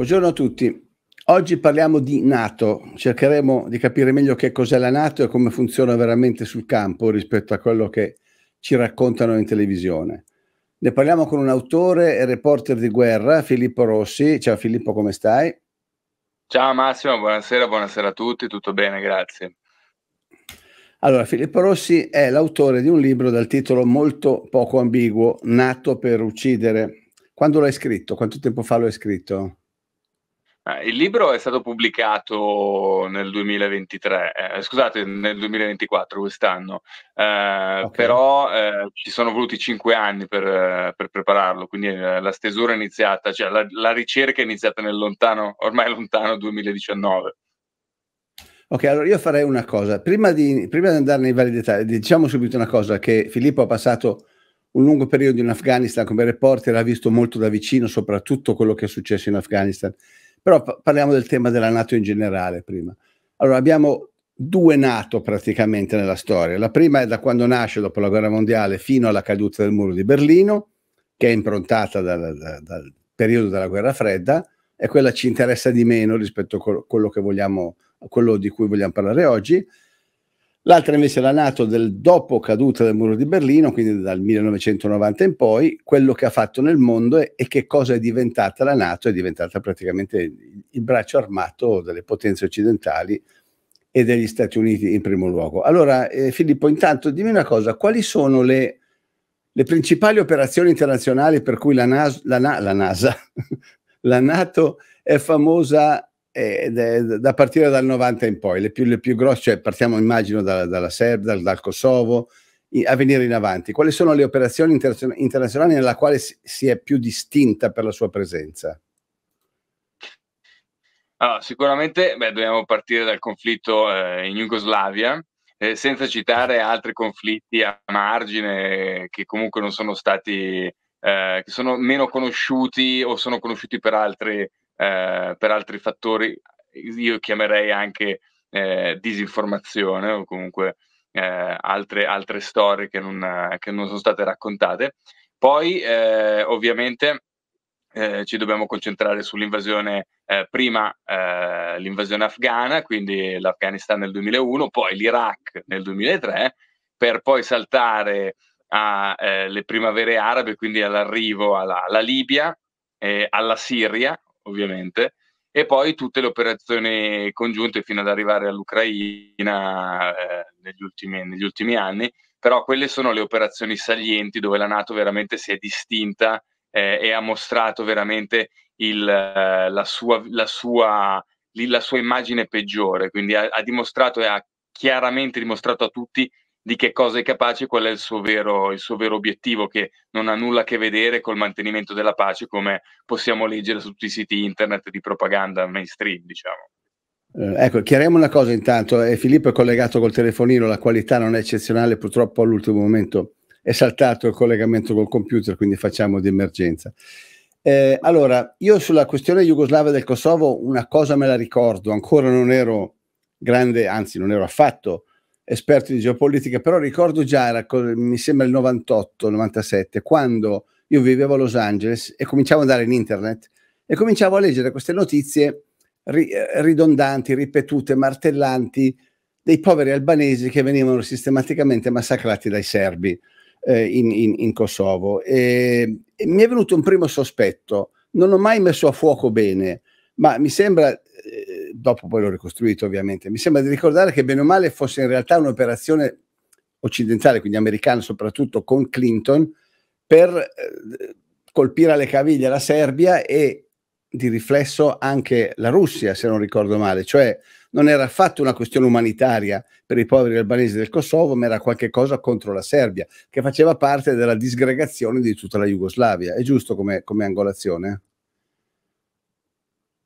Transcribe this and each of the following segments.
Buongiorno a tutti. Oggi parliamo di Nato, cercheremo di capire meglio che cos'è la Nato e come funziona veramente sul campo rispetto a quello che ci raccontano in televisione. Ne parliamo con un autore e reporter di guerra, Filippo Rossi. Ciao Filippo, come stai? Ciao Massimo, buonasera, buonasera a tutti, tutto bene, grazie. Allora, Filippo Rossi è l'autore di un libro dal titolo molto poco ambiguo, Nato per uccidere. Quando l'hai scritto? Quanto tempo fa lo hai scritto? Eh, il libro è stato pubblicato nel 2023, eh, scusate, nel 2024, quest'anno, eh, okay. però eh, ci sono voluti cinque anni per, per prepararlo, quindi eh, la stesura è iniziata, cioè la, la, ricerca è iniziata nel lontano, ormai lontano 2019. Ok, allora io farei una cosa, prima di, prima di andare nei vari dettagli, diciamo subito una cosa, che Filippo ha passato un lungo periodo in Afghanistan come reporter, ha visto molto da vicino soprattutto quello che è successo in Afghanistan però parliamo del tema della Nato in generale prima. Allora, abbiamo due Nato praticamente nella storia. La prima è da quando nasce dopo la guerra mondiale fino alla caduta del muro di Berlino, che è improntata dal, dal, dal periodo della guerra fredda, e quella ci interessa di meno rispetto a quello, vogliamo, a quello di cui vogliamo parlare oggi. L'altra invece è la Nato del dopo caduta del muro di Berlino, quindi dal 1990 in poi, quello che ha fatto nel mondo e, e che cosa è diventata la Nato, è diventata praticamente il, braccio armato delle potenze occidentali e degli Stati Uniti in primo luogo. Allora eh, Filippo, intanto dimmi una cosa, quali sono le, le principali operazioni internazionali per cui la, Nas la, la NASA, la Nato è famosa eh, da partire dal 90 in poi, le più, le più grosse, cioè partiamo immagino da, dalla Serbia, dal, dal Kosovo, in, a venire in avanti, quali sono le operazioni internazionali nella quale si, è più distinta per la sua presenza? Allora, ah, sicuramente beh, dobbiamo partire dal conflitto eh, in Jugoslavia, eh, senza citare altri conflitti a margine che comunque non sono stati, eh, che sono meno conosciuti o sono conosciuti per altri, eh, per altri fattori io chiamerei anche eh, disinformazione o comunque eh, altre, altre, storie che non, che non, sono state raccontate. Poi eh, ovviamente eh, ci dobbiamo concentrare sull'invasione, prima l'invasione afghana, quindi l'Afghanistan nel 2001, poi l'Iraq nel 2003, per poi saltare alle eh, primavere arabe, quindi all'arrivo alla, alla Libia, eh, alla Siria, ovviamente, e poi tutte le operazioni congiunte fino ad arrivare all'Ucraina eh, negli, ultimi, negli ultimi anni, però quelle sono le operazioni salienti dove la Nato veramente si è distinta eh, e ha mostrato veramente il, eh, la, sua, la, sua, la, sua, immagine peggiore, quindi ha, ha, dimostrato e ha chiaramente dimostrato a tutti di che cosa è capace, qual è il suo, vero, il suo vero obiettivo, che non ha nulla a che vedere col mantenimento della pace, come possiamo leggere su tutti i siti internet di propaganda mainstream, diciamo. Eh, ecco, chiariamo una cosa intanto, eh, Filippo è collegato col telefonino, la qualità non è eccezionale, purtroppo all'ultimo momento è saltato il collegamento col computer, quindi facciamo di emergenza. Eh, allora, io sulla questione jugoslava del Kosovo una cosa me la ricordo, ancora non ero grande, anzi non ero affatto esperto di geopolitica, però ricordo già, era, mi sembra il 98-97, quando io vivevo a Los Angeles e cominciavo ad andare in internet e cominciavo a leggere queste notizie ri- eh, ridondanti, ripetute, martellanti dei poveri albanesi che venivano sistematicamente massacrati dai serbi eh, in, in, in, Kosovo. E, e mi è venuto un primo sospetto, non ho mai messo a fuoco bene, ma mi sembra dopo poi l'ho ricostruito ovviamente, mi sembra di ricordare che bene o male fosse in realtà un'operazione occidentale, quindi americana soprattutto, con Clinton per eh, colpire alle caviglie la Serbia e di riflesso anche la Russia, se non ricordo male, cioè non era affatto una questione umanitaria per i poveri albanesi del Kosovo, ma era qualcosa contro la Serbia, che faceva parte della disgregazione di tutta la Jugoslavia. È giusto come, come angolazione?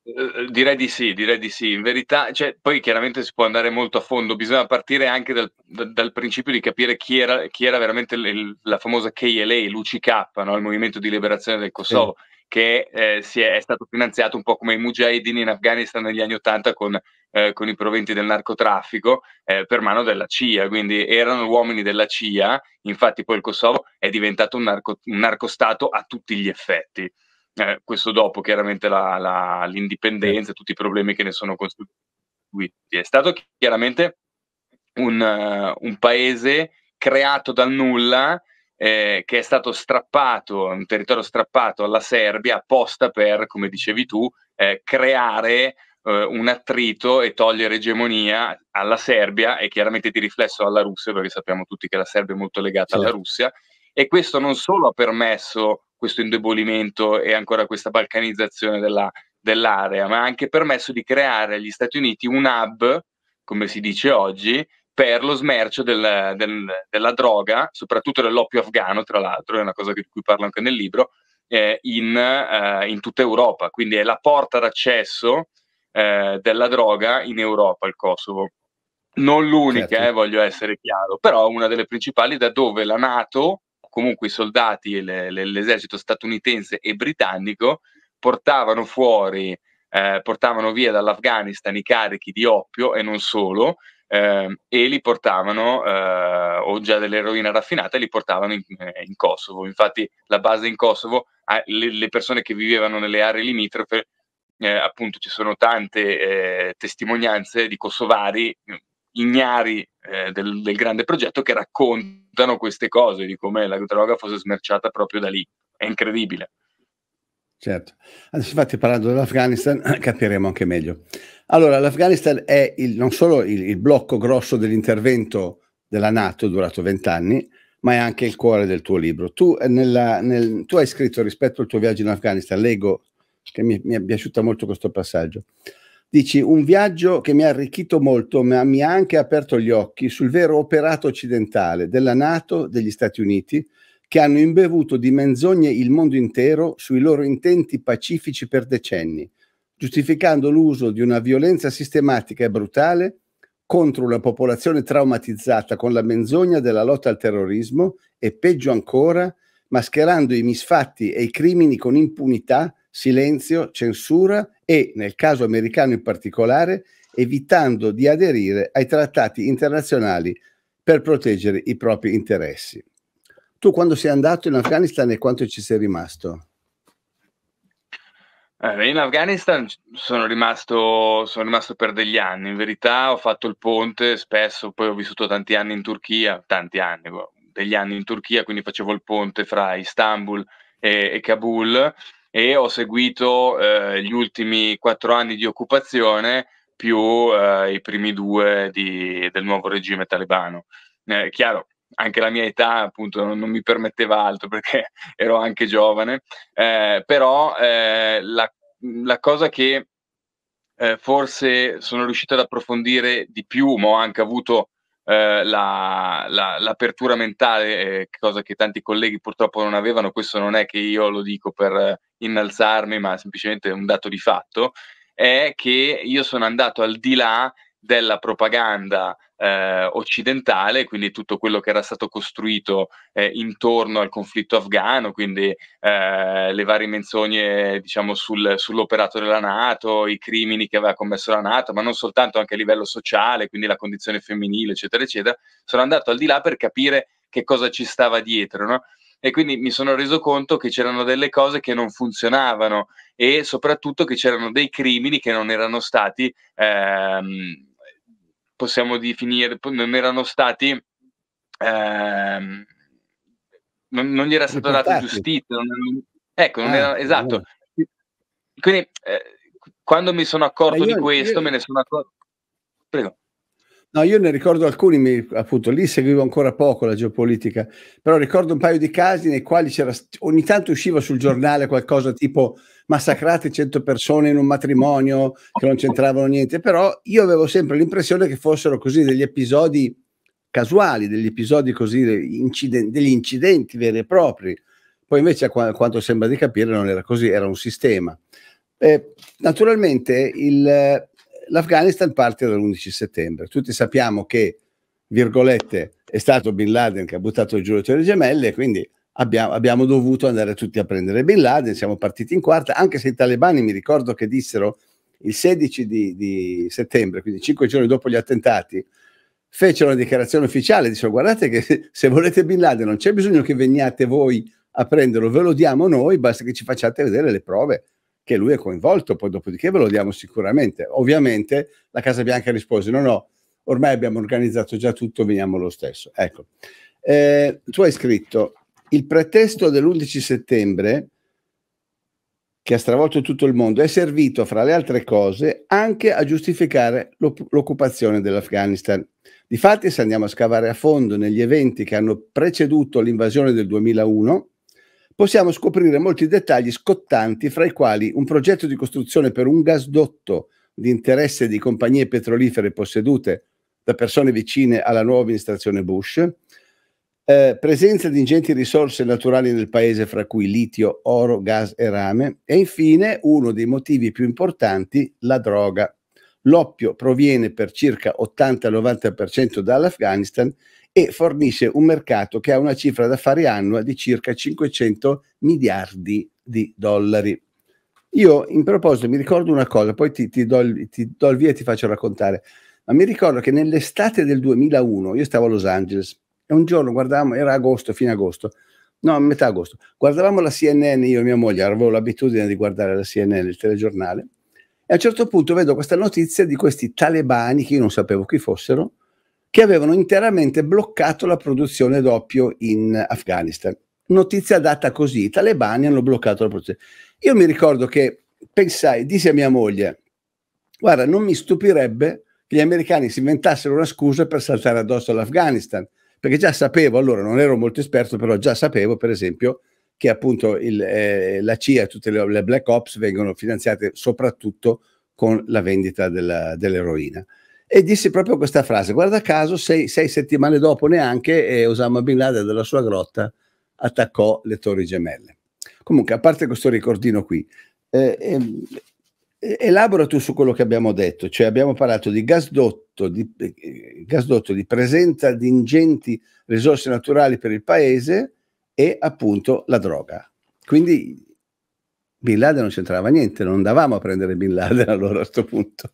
Eh, eh, direi di sì, direi di sì. In verità, cioè, poi chiaramente si può andare molto a fondo, bisogna partire anche dal, dal principio di capire chi era, chi era veramente il, la famosa KLA, l'UCK, no? il Movimento di Liberazione del Kosovo, sì. che eh, è, è, stato finanziato un po' come i Mujahideen in Afghanistan negli anni Ottanta con, eh, con, i proventi del narcotraffico eh, per mano della CIA, quindi erano uomini della CIA, infatti poi il Kosovo è diventato un, narco, un narcostato a tutti gli effetti. Eh, questo dopo chiaramente la, la, l'indipendenza e tutti i problemi che ne sono conseguiti. È stato chiaramente un, uh, un paese creato dal nulla eh, che è stato strappato, un territorio strappato alla Serbia apposta per, come dicevi tu, eh, creare eh, un attrito e togliere egemonia alla Serbia e chiaramente di riflesso alla Russia, perché sappiamo tutti che la Serbia è molto legata sì. alla certo. Russia. E questo non solo ha permesso questo indebolimento e ancora questa balcanizzazione della, dell'area, ma ha anche permesso di creare agli Stati Uniti un hub, come si dice oggi, per lo smercio del, del, della droga, soprattutto dell'oppio afghano, tra l'altro, è una cosa di cui parlo anche nel libro, eh, in, eh, in, tutta Europa. Quindi è la porta d'accesso eh, della droga in Europa, il Kosovo. Non l'unica, certo. Eh, voglio essere chiaro, però una delle principali da dove la Nato comunque i soldati, le, le, l'esercito statunitense e britannico portavano fuori, eh, portavano via dall'Afghanistan i carichi di oppio e non solo, eh, e li portavano, eh, o già dell'eroina raffinata, e li portavano in, eh, in, Kosovo. Infatti la base in Kosovo, ah, le, le persone che vivevano nelle aree limitrofe, eh, appunto ci sono tante eh, testimonianze di kosovari ignari eh, del, del, grande progetto che raccontano queste cose di come la droga fosse smerciata proprio da lì. È incredibile. Certo. Adesso infatti parlando dell'Afghanistan capiremo anche meglio. Allora, l'Afghanistan è il, non solo il, il blocco grosso dell'intervento della Nato, durato vent'anni, ma è anche il cuore del tuo libro. Tu, eh, nella, nel, tu hai scritto rispetto al tuo viaggio in Afghanistan, leggo che mi, mi è piaciuto molto questo passaggio. Dici un viaggio che mi ha arricchito molto, ma mi ha anche aperto gli occhi sul vero operato occidentale della Nato, degli Stati Uniti, che hanno imbevuto di menzogne il mondo intero sui loro intenti pacifici per decenni, giustificando l'uso di una violenza sistematica e brutale contro una popolazione traumatizzata con la menzogna della lotta al terrorismo e peggio ancora mascherando i misfatti e i crimini con impunità silenzio, censura e, nel caso americano in particolare, evitando di aderire ai trattati internazionali per proteggere i propri interessi. Tu quando sei andato in Afghanistan e quanto ci sei rimasto? Eh, in Afghanistan sono rimasto, sono rimasto, per degli anni, in verità ho fatto il ponte spesso, poi ho vissuto tanti anni in Turchia, tanti anni, boh, degli anni in Turchia, quindi facevo il ponte fra Istanbul e, e Kabul e ho seguito eh, gli ultimi quattro anni di occupazione più eh, i primi due di, del nuovo regime talebano. Eh, chiaro, anche la mia età appunto non, non, mi permetteva altro perché ero anche giovane, eh, però eh, la, la, cosa che eh, forse sono riuscito ad approfondire di più, ma ho anche avuto eh, la, la, l'apertura mentale, eh, cosa che tanti colleghi purtroppo non avevano, questo non è che io lo dico per innalzarmi, ma semplicemente un dato di fatto, è che io sono andato al di là della propaganda eh, occidentale, quindi tutto quello che era stato costruito eh, intorno al conflitto afghano, quindi eh, le varie menzogne diciamo, sul, sull'operato della Nato, i crimini che aveva commesso la Nato, ma non soltanto anche a livello sociale, quindi la condizione femminile, eccetera, eccetera, sono andato al di là per capire che cosa ci stava dietro. No? e quindi mi sono reso conto che c'erano delle cose che non funzionavano e soprattutto che c'erano dei crimini che non erano stati, ehm, possiamo definire, non erano stati... Ehm, non, non, gli era stata data giustizia, non, ecco, non ah, era, esatto. Quindi eh, quando mi sono accorto io, di questo, io... me ne sono accorto. Prego. No, io ne ricordo alcuni, mi, appunto, lì seguivo ancora poco la geopolitica, però ricordo un paio di casi nei quali c'era, ogni tanto usciva sul giornale qualcosa tipo massacrate 100 persone in un matrimonio che non c'entravano niente, però io avevo sempre l'impressione che fossero così degli episodi casuali, degli episodi così, inciden- degli incidenti veri e propri. Poi invece, a qu- quanto sembra di capire, non era così, era un sistema. Eh, naturalmente il l'Afghanistan parte dall'11 settembre. Tutti sappiamo che, virgolette, è stato Bin Laden che ha buttato giù le torri gemelle, quindi abbiamo, abbiamo, dovuto andare tutti a prendere Bin Laden, siamo partiti in quarta, anche se i talebani mi ricordo che dissero il 16 di, di settembre, quindi cinque giorni dopo gli attentati, fecero una dichiarazione ufficiale, dissero guardate che se volete Bin Laden non c'è bisogno che veniate voi a prenderlo, ve lo diamo noi, basta che ci facciate vedere le prove che lui è coinvolto, poi dopodiché ve lo diamo sicuramente. Ovviamente la Casa Bianca rispose no, no, ormai abbiamo organizzato già tutto, veniamo lo stesso. Ecco, eh, tu hai scritto il pretesto dell'11 settembre che ha stravolto tutto il mondo è servito, fra le altre cose, anche a giustificare l'occupazione dell'Afghanistan. Difatti, se andiamo a scavare a fondo negli eventi che hanno preceduto l'invasione del 2001, possiamo scoprire molti dettagli scottanti, fra i quali un progetto di costruzione per un gasdotto di interesse di compagnie petrolifere possedute da persone vicine alla nuova amministrazione Bush, eh, presenza di ingenti risorse naturali nel paese, fra cui litio, oro, gas e rame, e infine uno dei motivi più importanti, la droga. L'oppio proviene per circa 80-90% dall'Afghanistan e fornisce un mercato che ha una cifra d'affari annua di circa 500 miliardi di dollari. Io in proposito mi ricordo una cosa, poi ti, ti, do, ti do il via e ti faccio raccontare, ma mi ricordo che nell'estate del 2001 io stavo a Los Angeles e un giorno guardavamo, era agosto, fine agosto, no, metà agosto, guardavamo la CNN, io e mia moglie avevo l'abitudine di guardare la CNN, il telegiornale, e a un certo punto vedo questa notizia di questi talebani che io non sapevo chi fossero, che avevano interamente bloccato la produzione d'oppio in Afghanistan. Notizia data così, i talebani hanno bloccato la produzione. Io mi ricordo che pensai, disse a mia moglie, guarda, non mi stupirebbe che gli americani si inventassero una scusa per saltare addosso all'Afghanistan, perché già sapevo, allora non ero molto esperto, però già sapevo, per esempio, che appunto il, eh, la CIA e tutte le, le, Black Ops vengono finanziate soprattutto con la vendita della, dell'eroina e disse proprio questa frase. Guarda caso, sei, sei settimane dopo neanche eh, Osama Bin Laden dalla sua grotta attaccò le torri gemelle. Comunque, a parte questo ricordino qui, eh, ehm, eh, elabora tu su quello che abbiamo detto, cioè abbiamo parlato di gasdotto, di, eh, gasdotto, di presenza di ingenti risorse naturali per il paese e appunto la droga. Quindi Bin Laden non c'entrava niente, non andavamo a prendere Bin Laden allora a questo punto.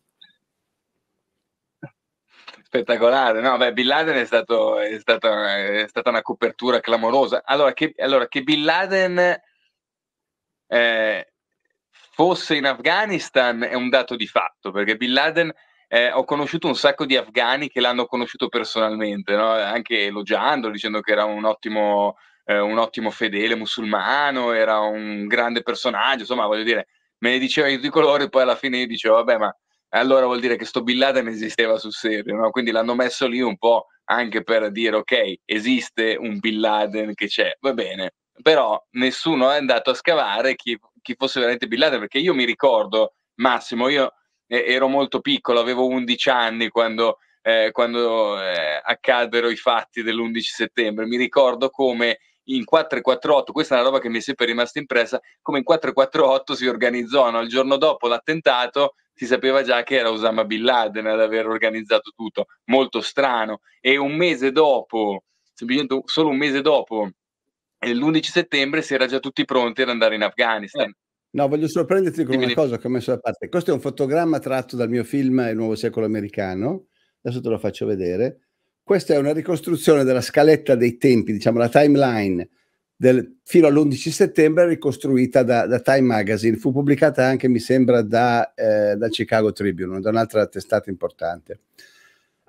Spettacolare, no? Beh, Bin Laden è, stato, è, stata, è stata, una copertura clamorosa. Allora, che, allora, che Bin Laden eh, fosse in Afghanistan è un dato di fatto, perché Bin Laden eh, ho conosciuto un sacco di afghani che l'hanno conosciuto personalmente, no? anche elogiando, dicendo che era un ottimo, eh, un ottimo, fedele musulmano, era un grande personaggio, insomma, voglio dire, me ne diceva di tutti i colori, poi alla fine io dicevo, vabbè, ma allora vuol dire che sto Bin Laden esisteva sul serio, no? quindi l'hanno messo lì un po' anche per dire ok, esiste un Bin Laden che c'è, va bene, però nessuno è andato a scavare chi, chi fosse veramente Bin Laden, perché io mi ricordo, Massimo, io ero molto piccolo, avevo 11 anni quando, eh, quando eh, accaddero i fatti dell'11 settembre, mi ricordo come in 448, questa è una roba che mi è sempre rimasta impressa, come in 448 si organizzò no? il giorno dopo l'attentato, si sapeva già che era Osama Bin Laden ad aver organizzato tutto, molto strano. E un mese dopo, solo un mese dopo, l'11 settembre, si era già tutti pronti ad andare in Afghanistan. Eh. No, voglio sorprenderti con una cosa che ho messo da parte. Questo è un fotogramma tratto dal mio film Il nuovo secolo americano. Adesso te lo faccio vedere. Questa è una ricostruzione della scaletta dei tempi, diciamo la timeline del, fino all'11 settembre ricostruita da, da, Time Magazine. Fu pubblicata anche, mi sembra, da, eh, dal Chicago Tribune, da un'altra testata importante.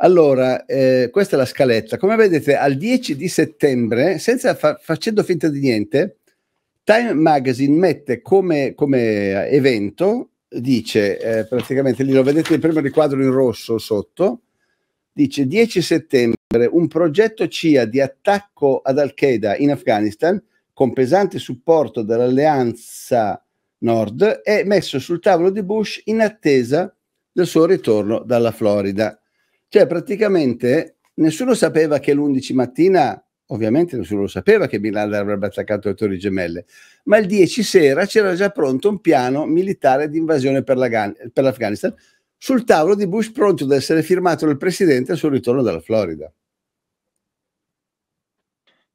Allora, eh, questa è la scaletta. Come vedete, al 10 di settembre, senza fa- facendo finta di niente, Time Magazine mette come, come evento, dice eh, praticamente lì, lo vedete il primo riquadro in rosso sotto, Dice 10 settembre, un progetto CIA di attacco ad Al-Qaeda in Afghanistan, con pesante supporto dall'alleanza Nord, è messo sul tavolo di Bush in attesa del suo ritorno dalla Florida. Cioè praticamente nessuno sapeva che l'11 mattina, ovviamente nessuno lo sapeva che Bin Laden avrebbe attaccato le torri gemelle, ma il 10 sera c'era già pronto un piano militare di invasione per, la, per l'Afghanistan sul tavolo di Bush pronto ad essere firmato dal presidente al suo ritorno dalla Florida.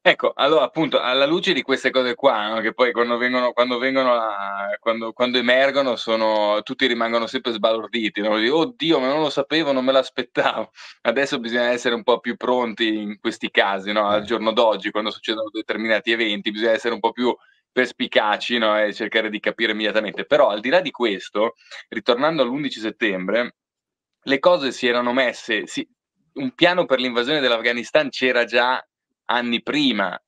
Ecco, allora appunto alla luce di queste cose qua, no? che poi quando vengono, quando, vengono a, quando, quando emergono, sono, tutti rimangono sempre sbalorditi, no? oddio, ma non lo sapevo, non me l'aspettavo. Adesso bisogna essere un po' più pronti in questi casi, no? al eh. giorno d'oggi, quando succedono determinati eventi, bisogna essere un po' più perspicaci no? e cercare di capire immediatamente. Però al di là di questo, ritornando all'11 settembre, le cose si erano messe, si, un piano per l'invasione dell'Afghanistan c'era già anni prima,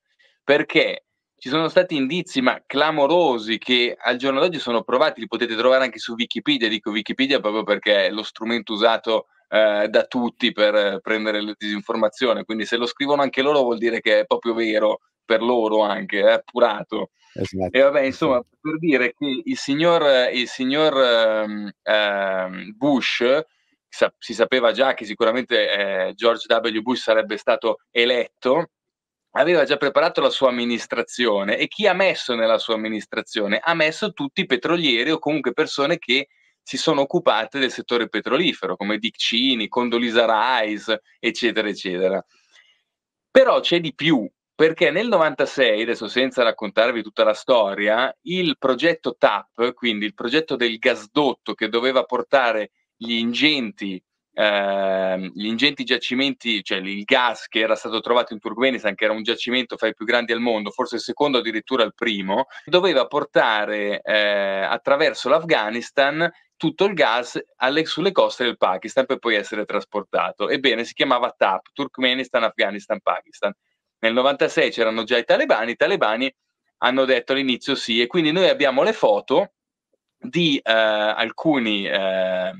perché ci sono stati indizi ma clamorosi che al giorno d'oggi sono provati, li potete trovare anche su Wikipedia, dico Wikipedia proprio perché è lo strumento usato eh, da tutti per prendere la disinformazione, quindi se lo scrivono anche loro vuol dire che è proprio vero per loro anche, è appurato. Esatto. E vabbè, insomma, per dire che il signor, il signor eh, Bush si sapeva già che sicuramente eh, George W. Bush sarebbe stato eletto, aveva già preparato la sua amministrazione e chi ha messo nella sua amministrazione? Ha messo tutti i petrolieri o comunque persone che si sono occupate del settore petrolifero, come Dick Cini, Condolisa Rice, eccetera, eccetera. Però c'è di più, perché nel 96, adesso senza raccontarvi tutta la storia, il progetto TAP, quindi il progetto del gasdotto che doveva portare gli ingenti, eh, gli ingenti giacimenti, cioè il gas che era stato trovato in Turkmenistan, che era un giacimento fra i più grandi al mondo, forse il secondo addirittura il primo, doveva portare eh, attraverso l'Afghanistan tutto il gas alle, sulle coste del Pakistan per poi essere trasportato. Ebbene, si chiamava TAP, Turkmenistan, Afghanistan, Pakistan nel 96 c'erano già i talebani, i talebani hanno detto all'inizio sì e quindi noi abbiamo le foto di eh, alcuni eh,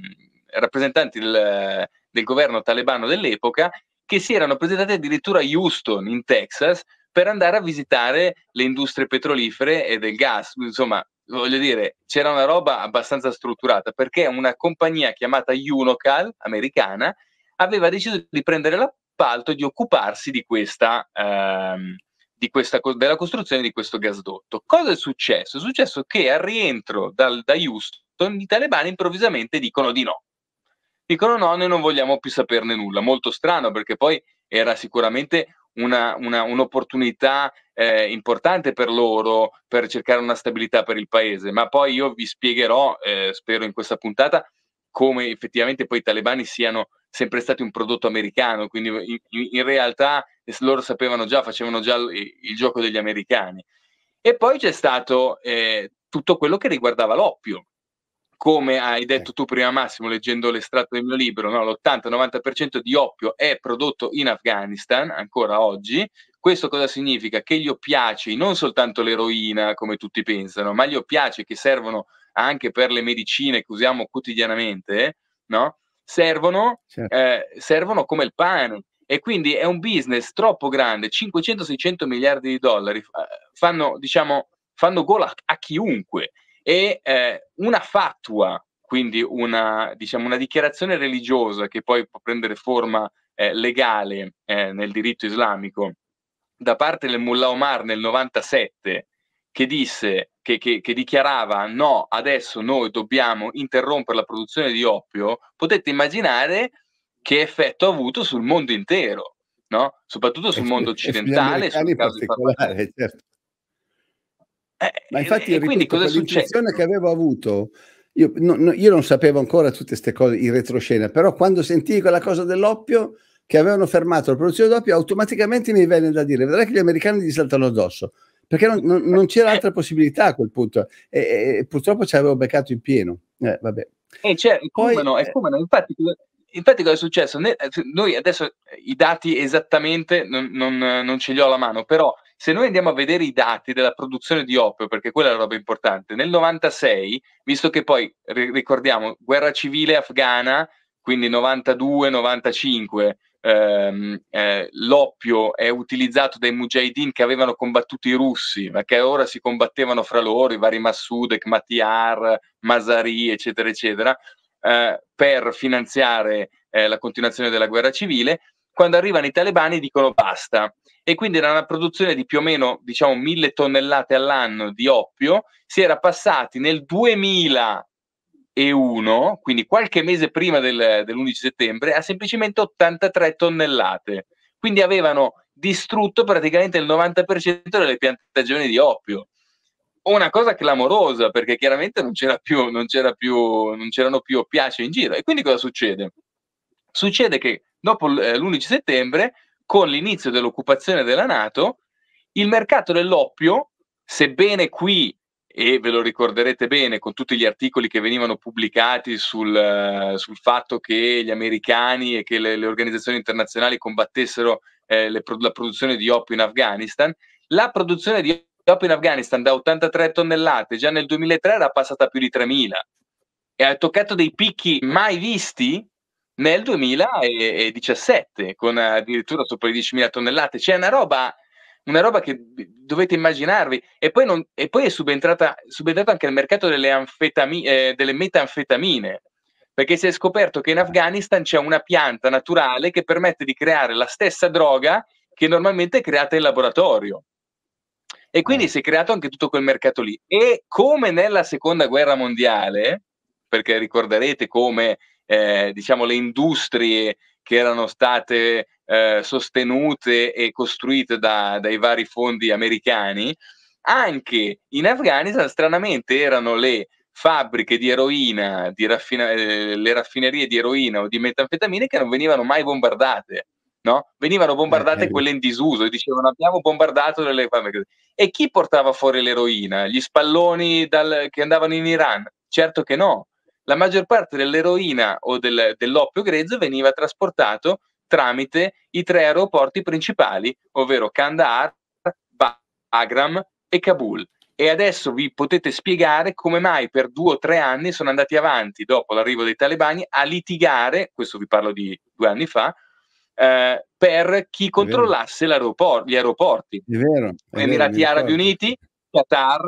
rappresentanti del, del governo talebano dell'epoca che si erano presentati addirittura a Houston in Texas per andare a visitare le industrie petrolifere e del gas. Insomma, voglio dire, c'era una roba abbastanza strutturata perché una compagnia chiamata Unocal americana aveva deciso di prendere la appalto di occuparsi di questa, ehm, di questa, della costruzione di questo gasdotto. Cosa è successo? È successo che al rientro dal, da Houston i talebani improvvisamente dicono di no. Dicono no, noi non vogliamo più saperne nulla. Molto strano perché poi era sicuramente una, una, un'opportunità eh, importante per loro per cercare una stabilità per il paese. Ma poi io vi spiegherò, eh, spero in questa puntata, come effettivamente poi i talebani siano sempre stati un prodotto americano, quindi in, in realtà eh, loro sapevano già, facevano già il, il, gioco degli americani. E poi c'è stato eh, tutto quello che riguardava l'oppio. Come hai detto tu prima Massimo leggendo l'estratto del mio libro, no? l'80-90% di oppio è prodotto in Afghanistan ancora oggi. Questo cosa significa? Che gli oppiaci, non soltanto l'eroina come tutti pensano, ma gli oppiaci che servono anche per le medicine che usiamo quotidianamente, no? servono, certo. eh, servono come il pane. E quindi è un business troppo grande, 500-600 miliardi di dollari, eh, fanno, diciamo, fanno gola a, a chiunque. E eh, una fatua, quindi una, diciamo, una dichiarazione religiosa che poi può prendere forma eh, legale eh, nel diritto islamico, da parte del Mullah Omar nel 97, che disse che, che, che, dichiarava no, adesso noi dobbiamo interrompere la produzione di oppio, potete immaginare che effetto ha avuto sul mondo intero, no? soprattutto sul e mondo occidentale. In particolare, certo. Eh, Ma eh, infatti, e, quindi cosa è successo? che avevo avuto, io, no, no, io non sapevo ancora tutte queste cose in retroscena, però quando sentii quella cosa dell'oppio, che avevano fermato la produzione d'oppio, automaticamente mi venne da dire, vedrai che gli americani gli saltano addosso perché non, non, non c'era eh. altra possibilità a quel punto e, e purtroppo ci avevo beccato in pieno. Eh, vabbè. E eh, cioè, Poi, come no, eh, come no? Infatti, infatti cosa è successo? Eh, noi adesso i dati esattamente non, non, non, ce li ho alla mano, però se noi andiamo a vedere i dati della produzione di oppio, perché quella è la roba importante, nel 96, visto che poi ricordiamo guerra civile afghana, quindi 92-95, ehm, eh, l'oppio è utilizzato dai mujahideen che avevano combattuto i russi, ma che ora si combattevano fra loro, i vari Massoud, Khmatyar, Masari, eccetera, eccetera, eh, per finanziare eh, la continuazione della guerra civile. Quando arrivano i talebani dicono basta, e quindi era una produzione di più o meno diciamo mille tonnellate all'anno di oppio si era passati nel 2000 2001, quindi qualche mese prima del, dell'11 settembre, a semplicemente 83 tonnellate. Quindi avevano distrutto praticamente il 90% delle piantagioni di oppio. Una cosa clamorosa perché chiaramente non, c'era più, non, c'era più, non c'erano più oppiace in giro. E quindi cosa succede? Succede che dopo l'11 eh, settembre, con l'inizio dell'occupazione della Nato, il mercato dell'oppio, sebbene qui e ve lo ricorderete bene con tutti gli articoli che venivano pubblicati sul, eh, sul fatto che gli americani e che le, le organizzazioni internazionali combattessero eh, le, la produzione di oppio in Afghanistan, la produzione di oppio in Afghanistan da 83 tonnellate già nel 2003 era passata a più di 3.000 e ha toccato dei picchi mai visti nel 2017 con addirittura sopra i 10.000 tonnellate. C'è una roba una roba che dovete immaginarvi. E poi, non, e poi è subentrata, subentrato anche il mercato delle, anfetami, eh, delle metanfetamine, perché si è scoperto che in Afghanistan c'è una pianta naturale che permette di creare la stessa droga che normalmente è creata in laboratorio. E quindi mm. si è creato anche tutto quel mercato lì. E come nella seconda guerra mondiale, perché ricorderete come eh, diciamo, le industrie che erano state eh, sostenute e costruite da, dai vari fondi americani, anche in Afghanistan stranamente erano le fabbriche di eroina, di raffina- eh, le raffinerie di eroina o di metanfetamine che non venivano mai bombardate. No? Venivano bombardate eh, quelle in disuso e dicevano abbiamo bombardato delle fabbriche. E chi portava fuori l'eroina? Gli spalloni dal, che andavano in Iran? Certo che no. La maggior parte dell'eroina o del, dell'oppio grezzo veniva trasportato tramite i tre aeroporti principali, ovvero Kandahar, Bagram e Kabul. E adesso vi potete spiegare come mai per due o tre anni sono andati avanti, dopo l'arrivo dei talebani, a litigare, questo vi parlo di due anni fa, eh, per chi controllasse l'aeropor- gli aeroporti. È vero, è Emirati vero, Arabi Uniti, Qatar,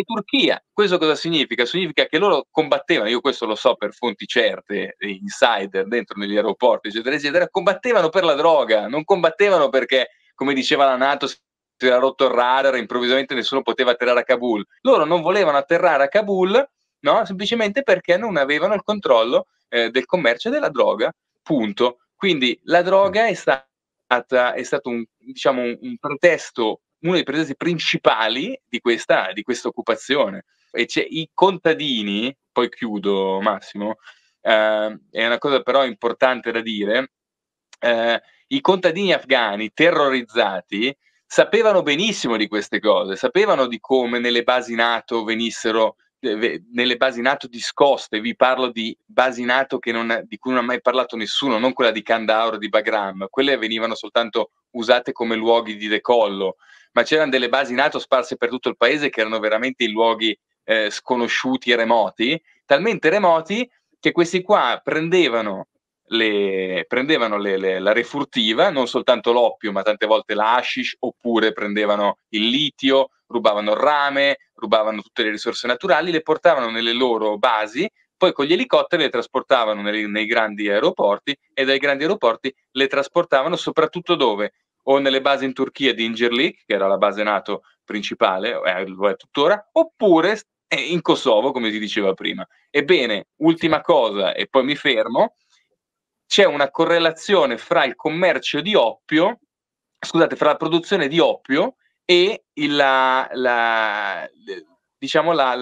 e Turchia. Questo cosa significa? Significa che loro combattevano, io questo lo so per fonti certe, eh, insider dentro negli aeroporti, eccetera, eccetera, combattevano per la droga, non combattevano perché, come diceva la Nato, si era rotto il radar, e improvvisamente nessuno poteva atterrare a Kabul. Loro non volevano atterrare a Kabul, no? semplicemente perché non avevano il controllo eh, del commercio della droga, punto. Quindi la droga è stata, è stato un, diciamo, un, un pretesto uno dei pretesi principali di questa, di questa occupazione. E cioè, I contadini, poi chiudo Massimo, eh, è una cosa però importante da dire, eh, i contadini afghani terrorizzati sapevano benissimo di queste cose, sapevano di come nelle basi NATO venissero eh, nelle basi NATO discoste, vi parlo di basi NATO non, di cui non ha mai parlato nessuno, non quella di Kandaur o di Bagram, quelle venivano soltanto usate come luoghi di decollo, ma c'erano delle basi NATO sparse per tutto il paese che erano veramente in luoghi eh, sconosciuti e remoti, talmente remoti che questi qua prendevano, le, prendevano le, le, la refurtiva, non soltanto l'oppio, ma tante volte l'ashish, oppure prendevano il litio, rubavano il rame, rubavano tutte le risorse naturali, le portavano nelle loro basi, poi con gli elicotteri le trasportavano nei, nei grandi aeroporti e dai grandi aeroporti le trasportavano soprattutto dove? O nelle basi in Turchia di Ingerlik, che era la base NATO principale, eh, lo è tuttora, oppure eh, in Kosovo, come si diceva prima. Ebbene, ultima cosa, e poi mi fermo, c'è una correlazione fra il commercio di oppio, scusate, fra la produzione di oppio e il, la, la, diciamo la,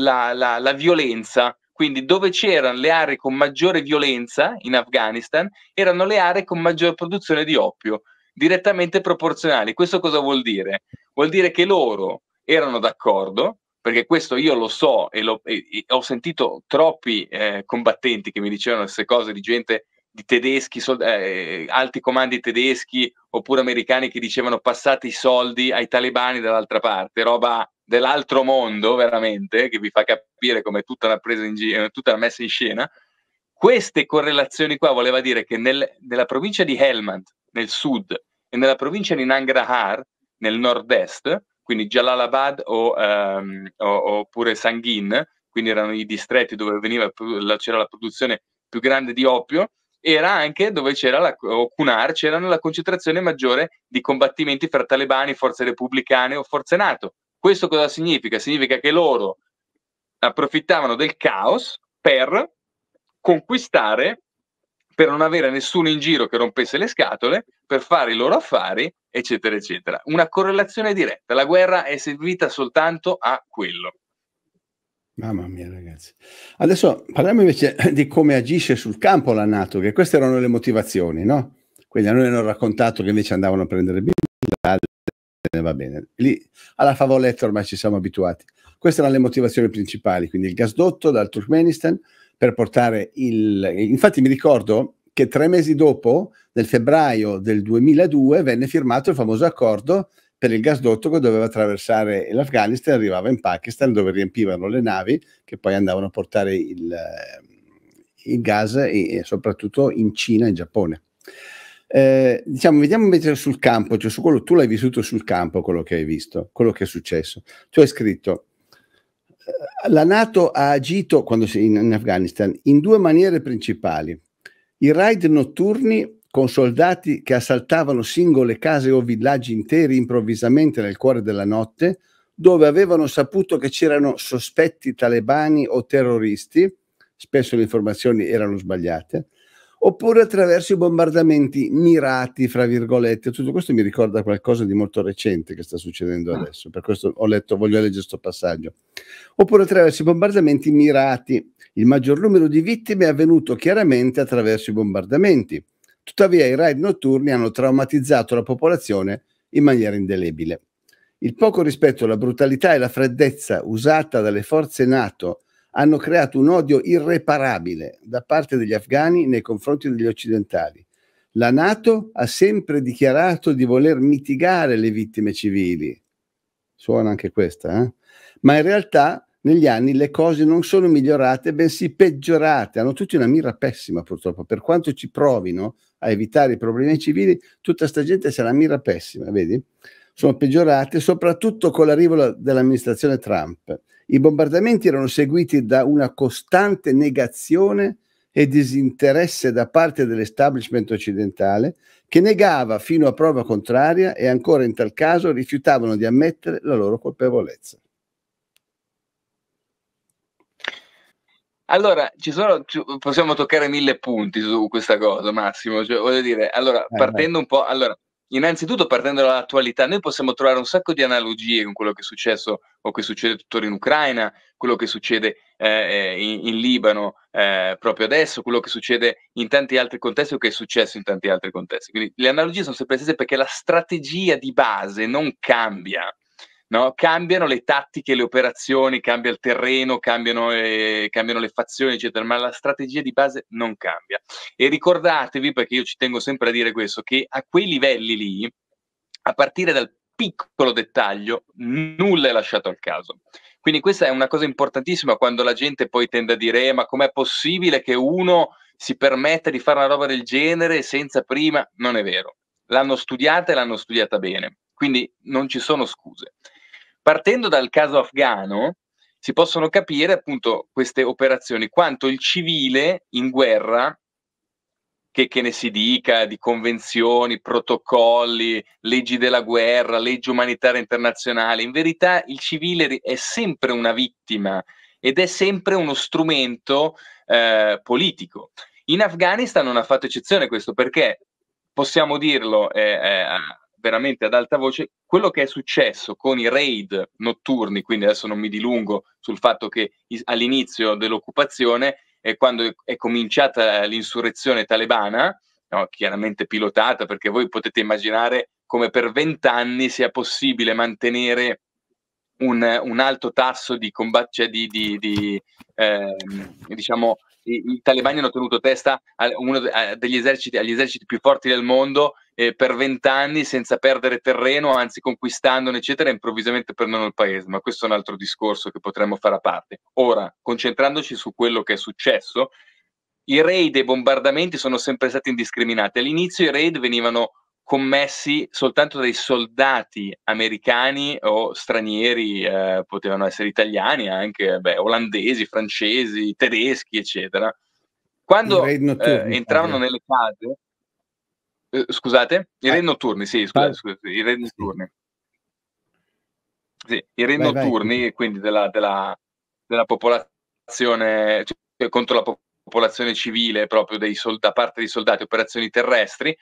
la violenza. Quindi dove c'erano le aree con maggiore violenza in Afghanistan erano le aree con maggior produzione di oppio, direttamente proporzionali. Questo cosa vuol dire? Vuol dire che loro erano d'accordo, perché questo io lo so e, lo, e, e ho sentito troppi eh, combattenti che mi dicevano queste cose di gente di tedeschi, sold- eh, alti comandi tedeschi oppure americani che dicevano passate i soldi ai talebani dall'altra parte, roba dell'altro mondo veramente, che vi fa capire come tutta la presa in giro, tutta la messa in scena. Queste correlazioni qua voleva dire che nel, nella provincia di Helmand, nel sud, e nella provincia di Nangrahar, nel nord-est, quindi Jalalabad o, ehm, o, oppure Sangin, quindi erano i distretti dove veniva, c'era la produzione più grande di oppio, era anche dove c'era la, o Kunar, c'era la concentrazione maggiore di combattimenti fra talebani, forze repubblicane o forze NATO. Questo cosa significa? Significa che loro approfittavano del caos per conquistare, per non avere nessuno in giro che rompesse le scatole, per fare i loro affari, eccetera, eccetera. Una correlazione diretta. La guerra è servita soltanto a quello. Mamma mia, ragazzi. Adesso parliamo invece di come agisce sul campo la Nato, che queste erano le motivazioni, no? Quindi a noi hanno raccontato che invece andavano a prendere birra, va bene. Lì alla favoletta ormai ci siamo abituati. Queste erano le motivazioni principali, quindi il gasdotto dal Turkmenistan per portare il... Infatti mi ricordo che tre mesi dopo, nel febbraio del 2002, venne firmato il famoso accordo per il gasdotto che doveva attraversare l'Afghanistan, arrivava in Pakistan dove riempivano le navi che poi andavano a portare il, eh, il gas e, e, soprattutto in Cina e in Giappone. Eh, diciamo, vediamo invece sul campo, cioè su quello tu l'hai vissuto sul campo, quello che hai visto, quello che è successo. Tu hai scritto, eh, la Nato ha agito quando si, in, in Afghanistan in due maniere principali. I raid notturni con soldati che assaltavano singole case o villaggi interi improvvisamente nel cuore della notte, dove avevano saputo che c'erano sospetti talebani o terroristi, spesso le informazioni erano sbagliate, oppure attraverso i bombardamenti mirati, fra virgolette. Tutto questo mi ricorda qualcosa di molto recente che sta succedendo ah. adesso, per questo ho letto, voglio leggere questo passaggio. Oppure attraverso i bombardamenti mirati. Il maggior numero di vittime è avvenuto chiaramente attraverso i bombardamenti. Tuttavia i raid notturni hanno traumatizzato la popolazione in maniera indelebile. Il poco rispetto, la brutalità e la freddezza usata dalle forze NATO hanno creato un odio irreparabile da parte degli afghani nei confronti degli occidentali. La NATO ha sempre dichiarato di voler mitigare le vittime civili. Suona anche questa, eh? Ma in realtà negli anni le cose non sono migliorate, bensì peggiorate. Hanno tutti una mira pessima, purtroppo. Per quanto ci provino, a evitare i problemi civili, tutta sta gente se la mira pessima, vedi? Sono peggiorate, soprattutto con l'arrivo dell'amministrazione Trump. I bombardamenti erano seguiti da una costante negazione e disinteresse da parte dell'establishment occidentale che negava fino a prova contraria e ancora in tal caso rifiutavano di ammettere la loro colpevolezza. Allora, sono, possiamo toccare mille punti su questa cosa, Massimo. Cioè, voglio dire, allora, eh, partendo un po', allora, innanzitutto partendo dall'attualità, noi possiamo trovare un sacco di analogie con quello che è successo o che succede tuttora in Ucraina, quello che succede eh, eh, in, in, Libano eh, proprio adesso, quello che succede in tanti altri contesti o che è successo in tanti altri contesti. Quindi le analogie sono sempre le stesse perché la strategia di base non cambia no? cambiano le tattiche, le operazioni, cambia il terreno, cambiano, eh, cambiano le fazioni, eccetera, ma la strategia di base non cambia. E ricordatevi, perché io ci tengo sempre a dire questo, che a quei livelli lì, a partire dal piccolo dettaglio, nulla è lasciato al caso. Quindi questa è una cosa importantissima quando la gente poi tende a dire eh, ma com'è possibile che uno si permetta di fare una roba del genere senza prima? Non è vero. L'hanno studiata e l'hanno studiata bene. Quindi non ci sono scuse. Partendo dal caso afghano, si possono capire appunto queste operazioni, quanto il civile in guerra, che, che ne si dica di convenzioni, protocolli, leggi della guerra, legge umanitaria internazionale, in verità il civile è sempre una vittima ed è sempre uno strumento eh, politico. In Afghanistan non ha fatto eccezione questo perché possiamo dirlo eh, eh, veramente ad alta voce quello che è successo con i raid notturni, quindi adesso non mi dilungo sul fatto che all'inizio dell'occupazione, eh, quando è cominciata l'insurrezione talebana, no, chiaramente pilotata, perché voi potete immaginare come per vent'anni sia possibile mantenere un, un alto tasso di combattimento, cioè di, di, di eh, diciamo, i, i, talebani hanno tenuto testa a uno degli eserciti, agli eserciti più forti del mondo eh, per vent'anni senza perdere terreno, anzi conquistandone, eccetera, improvvisamente prendono il paese. Ma questo è un altro discorso che potremmo fare a parte. Ora, concentrandoci su quello che è successo, i raid e i bombardamenti sono sempre stati indiscriminati. All'inizio i raid venivano commessi soltanto dai soldati americani o stranieri, eh, potevano essere italiani anche, beh, olandesi, francesi, tedeschi, eccetera. Quando eh, entravano nelle case, eh, scusate, i re notturni, sì, scusate, i re notturni. Sì, i re notturni, quindi della, della, della popolazione, cioè, contro la popolazione civile proprio sold- da parte dei soldati, operazioni terrestri,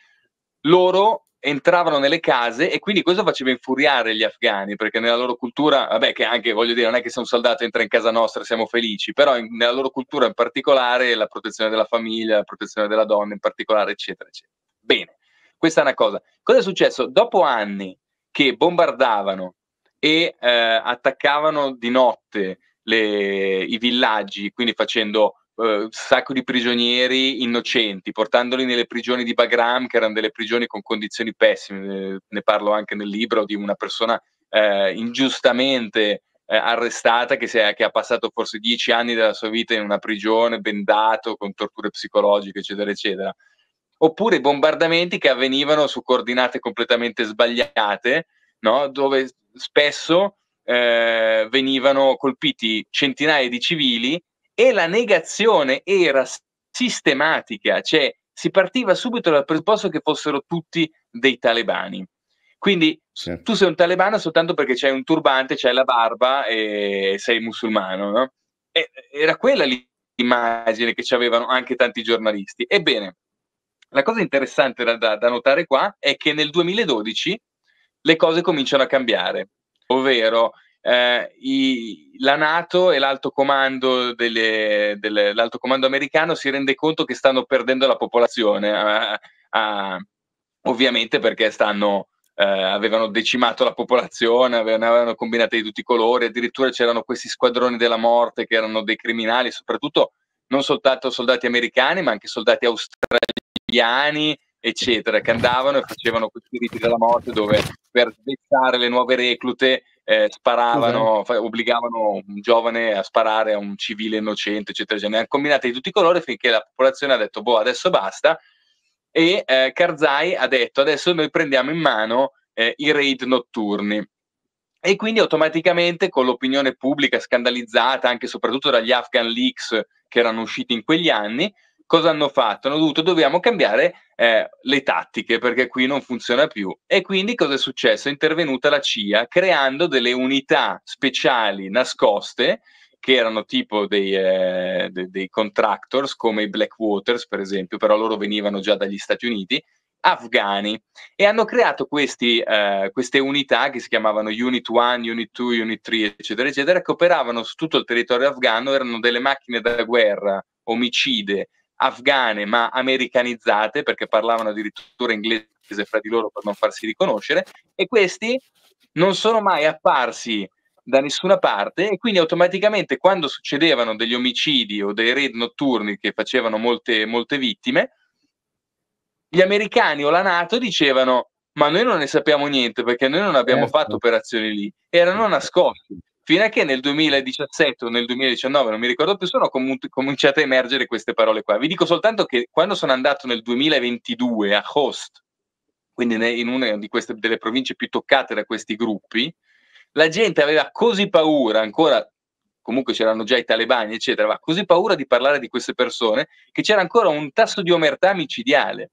loro entravano nelle case e quindi questo faceva infuriare gli afghani? Perché nella loro cultura, vabbè che anche voglio dire, non è che se un soldato entra in casa nostra siamo felici, però in, nella loro cultura in particolare la protezione della famiglia, la protezione della donna in particolare, eccetera, eccetera. Bene. Questa è una cosa. Cosa è successo? Dopo anni che bombardavano e eh, attaccavano di notte le, i villaggi, quindi facendo eh, sacco di prigionieri innocenti, portandoli nelle prigioni di Bagram, che erano delle prigioni con condizioni pessime. Ne parlo anche nel libro di una persona eh, ingiustamente eh, arrestata, che, è, che, ha passato forse dieci anni della sua vita in una prigione, bendato, con torture psicologiche, eccetera, eccetera oppure bombardamenti che avvenivano su coordinate completamente sbagliate, no? dove spesso eh, venivano colpiti centinaia di civili e la negazione era sistematica, cioè si partiva subito dal presupposto che fossero tutti dei talebani. Quindi sì. tu sei un talebano soltanto perché c'hai un turbante, c'hai la barba e sei musulmano. No? era quella l'immagine che ci avevano anche tanti giornalisti. Ebbene, la cosa interessante da, da, da notare qua è che nel 2012 le cose cominciano a cambiare, ovvero eh, i, la Nato e l'alto comando, delle, delle, l'alto comando, americano si rende conto che stanno perdendo la popolazione, a, a, ovviamente perché stanno, eh, avevano decimato la popolazione, avevano, avevano combinate di tutti i colori, addirittura c'erano questi squadroni della morte che erano dei criminali, soprattutto non soltanto soldati americani ma anche soldati australiani piani, eccetera, che andavano e facevano questi riti della morte dove per svezzare le nuove reclute eh, sparavano, fa- obbligavano un giovane a sparare a un civile innocente, eccetera, eccetera. Ne hanno combinate di tutti i colori finché la popolazione ha detto, boh, adesso basta. E eh, Karzai ha detto, adesso noi prendiamo in mano eh, i raid notturni. E quindi automaticamente con l'opinione pubblica scandalizzata, anche e soprattutto dagli Afghan Leaks che erano usciti in quegli anni, cosa hanno fatto? Hanno dovuto, dobbiamo cambiare eh, le tattiche perché qui non funziona più. E quindi cosa è successo? È intervenuta la CIA creando delle unità speciali nascoste che erano tipo dei, eh, dei, dei contractors come i Blackwaters per esempio, però loro venivano già dagli Stati Uniti, afghani e hanno creato questi, eh, queste unità che si chiamavano Unit 1, Unit 2, Unit 3, eccetera, eccetera, che operavano su tutto il territorio afghano, erano delle macchine da guerra omicide afghane ma americanizzate perché parlavano addirittura inglese fra di loro per non farsi riconoscere e questi non sono mai apparsi da nessuna parte e quindi automaticamente quando succedevano degli omicidi o dei raid notturni che facevano molte, molte vittime, gli americani o la Nato dicevano ma noi non ne sappiamo niente perché noi non abbiamo certo. fatto operazioni lì, erano certo. nascosti fino a che nel 2017 o nel 2019, non mi ricordo più, sono com- cominciate a emergere queste parole qua. Vi dico soltanto che quando sono andato nel 2022 a Host, quindi in una di queste delle province più toccate da questi gruppi, la gente aveva così paura ancora comunque c'erano già i talebani, eccetera, aveva così paura di parlare di queste persone che c'era ancora un tasso di omertà micidiale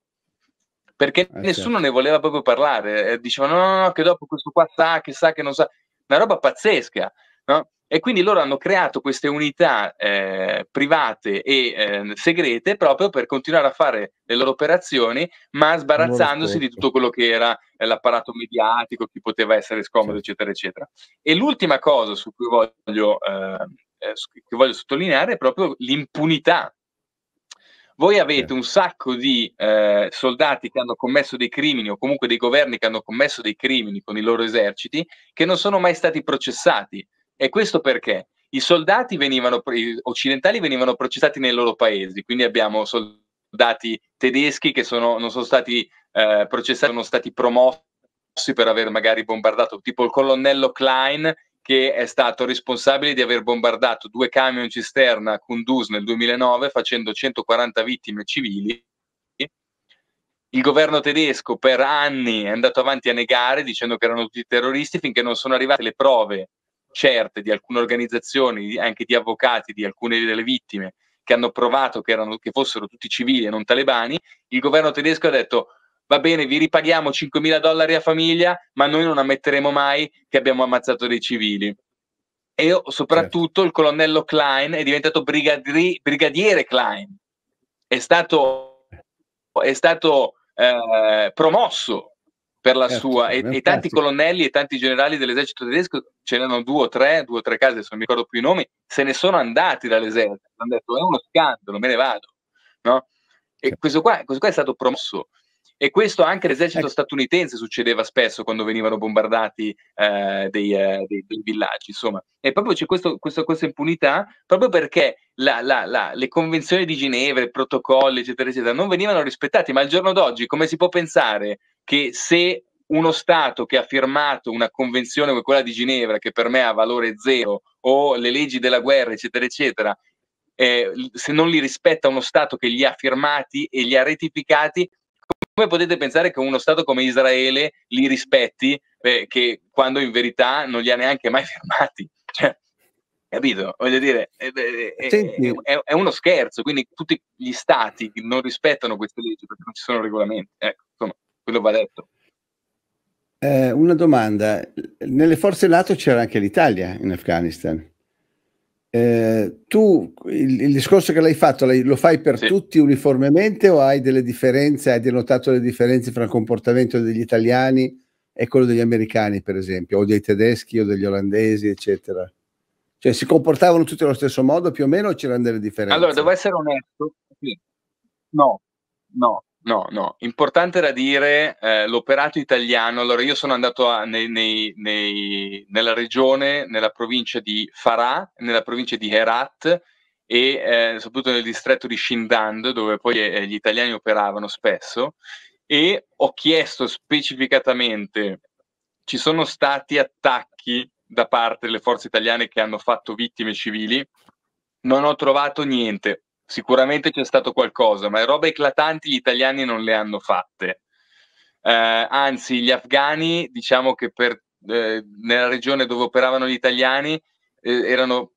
perché ah, nessuno certo. ne voleva proprio parlare. Eh, dicevano: no, no, no, che dopo questo qua sa, che sa, che non sa. Una roba pazzesca. No? E quindi loro hanno creato queste unità eh, private e eh, segrete proprio per continuare a fare le loro operazioni, ma sbarazzandosi di tutto quello che era eh, l'apparato mediatico, chi poteva essere scomodo, sì. eccetera, eccetera. E l'ultima cosa su cui voglio, ehm, eh, che voglio sottolineare è proprio l'impunità. Voi avete sì. un sacco di eh, soldati che hanno commesso dei crimini o comunque dei governi che hanno commesso dei crimini con i loro eserciti che non sono mai stati processati e questo perché i soldati venivano, occidentali venivano processati nei loro paesi, quindi abbiamo soldati tedeschi che sono, non sono stati eh, processati, sono stati promossi per aver magari bombardato, tipo il colonnello Klein che è stato responsabile di aver bombardato due camion cisterna a Kunduz nel 2009 facendo 140 vittime civili. Il governo tedesco per anni è andato avanti a negare dicendo che erano tutti terroristi finché non sono arrivate le prove certe di alcune organizzazioni, anche di avvocati di alcune delle vittime, che hanno provato che, erano, che fossero tutti civili e non talebani, il governo tedesco ha detto va bene, vi ripaghiamo 5.000 dollari a famiglia, ma noi non ammetteremo mai che abbiamo ammazzato dei civili. E soprattutto certo. il colonnello Klein è diventato brigadri, brigadiere Klein, è stato, è stato eh, promosso per la certo, sua e, e, tanti colonnelli e tanti generali dell'esercito tedesco ce n'erano due o tre, due o tre case, se non mi ricordo più i nomi, se ne sono andati dall'esercito, hanno detto è uno scandalo, me ne vado, no? E certo. questo, qua, questo qua, è stato promosso e questo anche all'esercito ecco. statunitense succedeva spesso quando venivano bombardati eh, dei, eh, dei, dei, villaggi, insomma. E proprio c'è questo, questo, questa impunità proprio perché la, la, la, le convenzioni di Ginevra, i protocolli, eccetera, eccetera, non venivano rispettati, ma al giorno d'oggi come si può pensare che se uno Stato che ha firmato una convenzione come quella di Ginevra, che per me ha valore zero, o le leggi della guerra, eccetera, eccetera, eh, se non li rispetta uno Stato che li ha firmati e li ha retificati, come potete pensare che uno Stato come Israele li rispetti, eh, che quando in verità non li ha neanche mai firmati? Cioè, capito? Voglio dire, eh, eh, eh, è, è, è, uno scherzo, quindi tutti gli Stati non rispettano queste leggi perché non ci sono regolamenti. Ecco, insomma quello va detto. Eh, una domanda, nelle forze NATO c'era anche l'Italia in Afghanistan. Eh, tu il, il, discorso che l'hai fatto lo fai per sì. tutti uniformemente o hai delle differenze, hai denotato le differenze fra il comportamento degli italiani e quello degli americani per esempio o dei tedeschi o degli olandesi eccetera? Cioè si comportavano tutti allo stesso modo più o meno o c'erano delle differenze? Allora devo essere onesto, sì. no, no, No, no, importante da dire eh, l'operato italiano. Allora, io sono andato a, nei, nei, nei, nella regione, nella provincia di Farah, nella provincia di Herat e eh, soprattutto nel distretto di Shindand, dove poi eh, eh, gli italiani operavano spesso, e ho chiesto specificatamente, ci sono stati attacchi da parte delle forze italiane che hanno fatto vittime civili? Non ho trovato niente, sicuramente c'è stato qualcosa, ma le robe eclatanti gli italiani non le hanno fatte. Eh, anzi, gli afghani, diciamo che per, eh, nella regione dove operavano gli italiani, eh, erano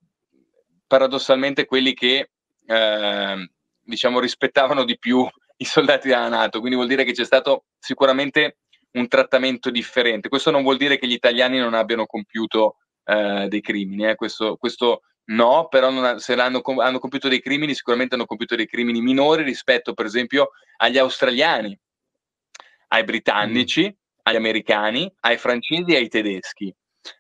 paradossalmente quelli che ehm, diciamo rispettavano di più i soldati della Nato, quindi vuol dire che c'è stato sicuramente un trattamento differente. Questo non vuol dire che gli italiani non abbiano compiuto eh, dei crimini, eh. questo, questo No, però non, se hanno, hanno compiuto dei crimini, sicuramente hanno compiuto dei crimini minori rispetto, per esempio, agli australiani, ai britannici, mm. agli americani, ai francesi e ai tedeschi.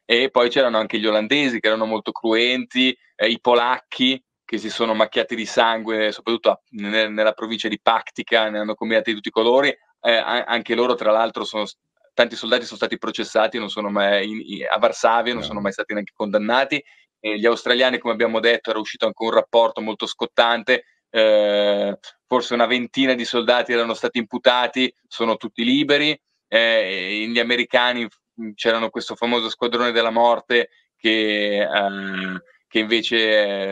E poi c'erano anche gli olandesi che erano molto cruenti, eh, i polacchi che si sono macchiati di sangue, soprattutto a, ne, nella provincia di Pactica, ne hanno combinati di tutti i colori. Eh, anche loro, tra l'altro, sono, tanti soldati sono stati processati non sono mai, in, in, a Varsavia, non no. sono mai stati neanche condannati eh, gli australiani, come abbiamo detto, era uscito anche un rapporto molto scottante, eh, forse una ventina di soldati erano stati imputati, sono tutti liberi, eh, gli americani mm, c'erano questo famoso squadrone della morte che, eh, che invece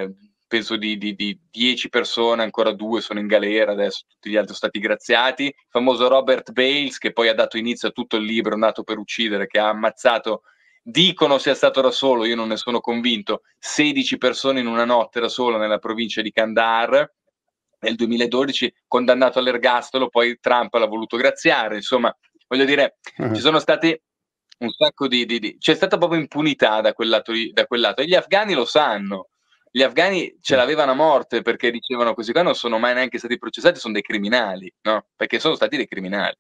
eh, penso di, di, di, 10 persone, ancora due sono in galera, adesso tutti gli altri sono stati graziati. Il famoso Robert Bales, che poi ha dato inizio a tutto il libro, nato per uccidere, che ha ammazzato dicono sia stato da solo, io non ne sono convinto, 16 persone in una notte da solo nella provincia di Kandahar nel 2012, condannato all'ergastolo, poi Trump l'ha voluto graziare, insomma, voglio dire, uh-huh. ci sono stati un sacco di, di, di, c'è stata proprio impunità da quel, lato, da quel lato e gli afghani lo sanno, gli afghani ce mm. l'avevano a morte perché dicevano questi qua non sono mai neanche stati processati, sono dei criminali, no? Perché sono stati dei criminali.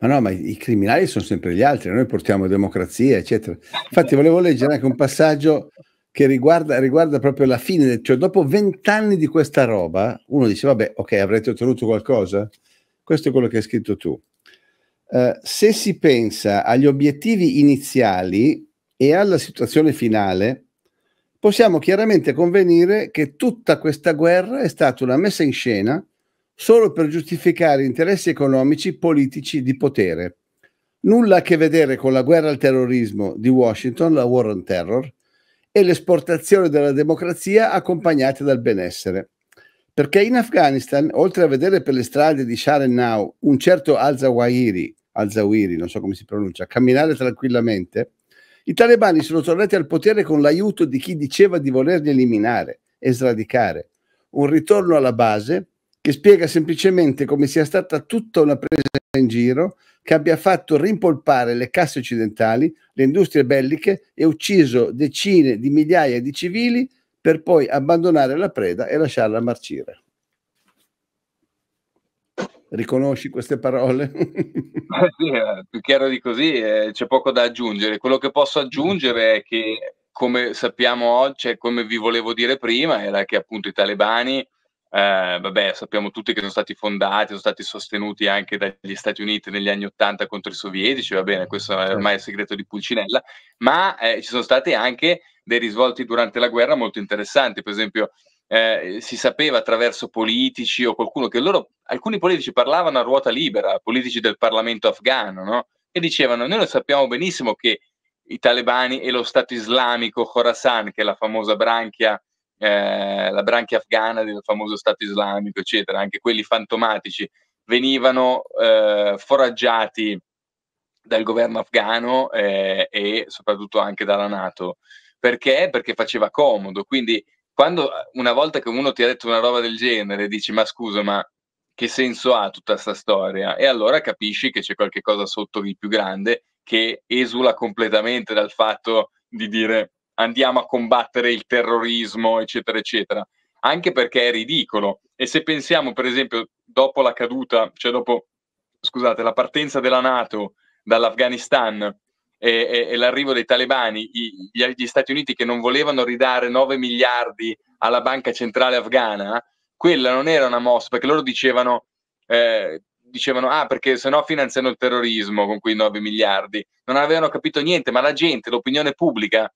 Ma no, ma i, criminali sono sempre gli altri, noi portiamo democrazia, eccetera. Infatti volevo leggere anche un passaggio che riguarda, riguarda proprio la fine, cioè dopo vent'anni di questa roba, uno dice, vabbè, ok, avrete ottenuto qualcosa? Questo è quello che hai scritto tu. Uh, se si pensa agli obiettivi iniziali e alla situazione finale, possiamo chiaramente convenire che tutta questa guerra è stata una messa in scena solo per giustificare interessi economici politici di potere. Nulla a che vedere con la guerra al terrorismo di Washington, la War on Terror, e l'esportazione della democrazia accompagnata dal benessere. Perché in Afghanistan, oltre a vedere per le strade di Sharen Now un certo Al-Zawahiri, Al-Zawiri, non so come si pronuncia, camminare tranquillamente, i talebani sono tornati al potere con l'aiuto di chi diceva di volerli eliminare e sradicare. Un ritorno alla base che spiega semplicemente come sia stata tutta una presa in giro che abbia fatto rimpolpare le casse occidentali, le industrie belliche e ucciso decine di migliaia di civili per poi abbandonare la preda e lasciarla marcire. Riconosci queste parole? sì, eh, più chiaro di così eh, c'è poco da aggiungere. Quello che posso aggiungere è che, come sappiamo oggi, cioè, come vi volevo dire prima, era che appunto i talebani eh, vabbè, sappiamo tutti che sono stati fondati, sono stati sostenuti anche dagli Stati Uniti negli anni Ottanta contro i sovietici, va bene, questo è certo. ormai il segreto di Pulcinella, ma eh, ci sono stati anche dei risvolti durante la guerra molto interessanti, per esempio eh, si sapeva attraverso politici o qualcuno che loro, alcuni politici parlavano a ruota libera, politici del Parlamento afghano, no? e dicevano noi lo sappiamo benissimo che i talebani e lo Stato islamico Khorasan, che è la famosa branchia eh, la branchia afghana del famoso Stato islamico, eccetera, anche quelli fantomatici, venivano eh, foraggiati dal governo afghano eh, e soprattutto anche dalla Nato. Perché? Perché faceva comodo. Quindi quando una volta che uno ti ha detto una roba del genere, dici ma scusa, ma che senso ha tutta questa storia? E allora capisci che c'è qualcosa sotto di più grande che esula completamente dal fatto di dire andiamo a combattere il terrorismo, eccetera, eccetera, anche perché è ridicolo. E se pensiamo, per esempio, dopo la caduta, cioè dopo, scusate, la partenza della Nato dall'Afghanistan e, e, e l'arrivo dei talebani, i, gli, gli Stati Uniti che non volevano ridare 9 miliardi alla banca centrale afghana, quella non era una mossa, perché loro dicevano... Eh, dicevano ah perché sennò finanziano il terrorismo con quei 9 miliardi non avevano capito niente ma la gente l'opinione pubblica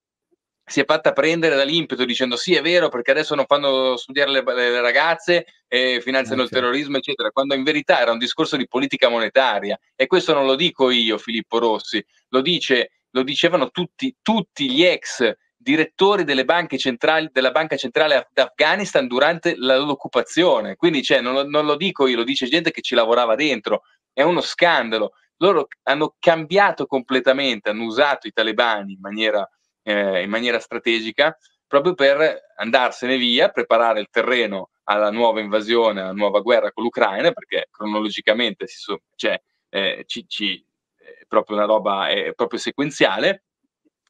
si è fatta prendere dall'impeto dicendo sì è vero perché adesso non fanno studiare le, le ragazze e finanziano okay. il terrorismo eccetera quando in verità era un discorso di politica monetaria e questo non lo dico io Filippo Rossi lo, dice, lo dicevano tutti, tutti gli ex direttori delle banche centrali, della banca centrale d'Afghanistan durante l'occupazione quindi cioè, non, non lo dico io lo dice gente che ci lavorava dentro è uno scandalo loro hanno cambiato completamente hanno usato i talebani in maniera eh, in maniera strategica proprio per andarsene via, preparare il terreno alla nuova invasione, alla nuova guerra con l'Ucraina, perché cronologicamente si so, cioè, eh, ci, ci, eh, è proprio una roba è proprio sequenziale.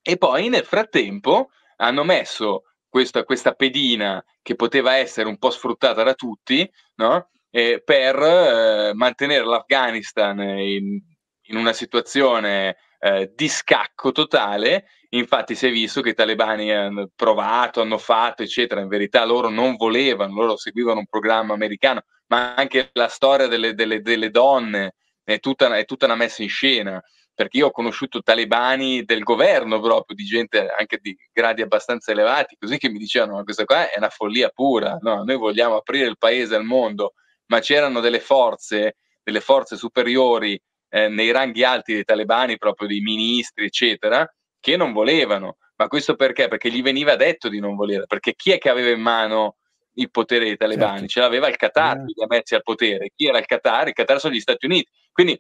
E poi nel frattempo hanno messo questa, questa pedina che poteva essere un po' sfruttata da tutti no? eh, per eh, mantenere l'Afghanistan in, in una situazione eh, scacco totale. Infatti si è visto che i talebani hanno provato, hanno fatto, eccetera. In verità loro non volevano, loro seguivano un programma americano, ma anche la storia delle, delle, delle donne è tutta, è tutta una messa in scena perché io ho conosciuto talebani del governo proprio, di gente anche di gradi abbastanza elevati, così che mi dicevano ma questa qua è una follia pura, no? noi vogliamo aprire il paese al mondo, ma c'erano delle forze, delle forze superiori eh, nei ranghi alti dei talebani, proprio dei ministri, eccetera, che non volevano. Ma questo perché? Perché gli veniva detto di non volere, perché chi è che aveva in mano il potere dei talebani? Certo. Ce l'aveva il Qatar, eh. ha messi al potere. Chi era il Qatar? Il Qatar sono gli Stati Uniti. Quindi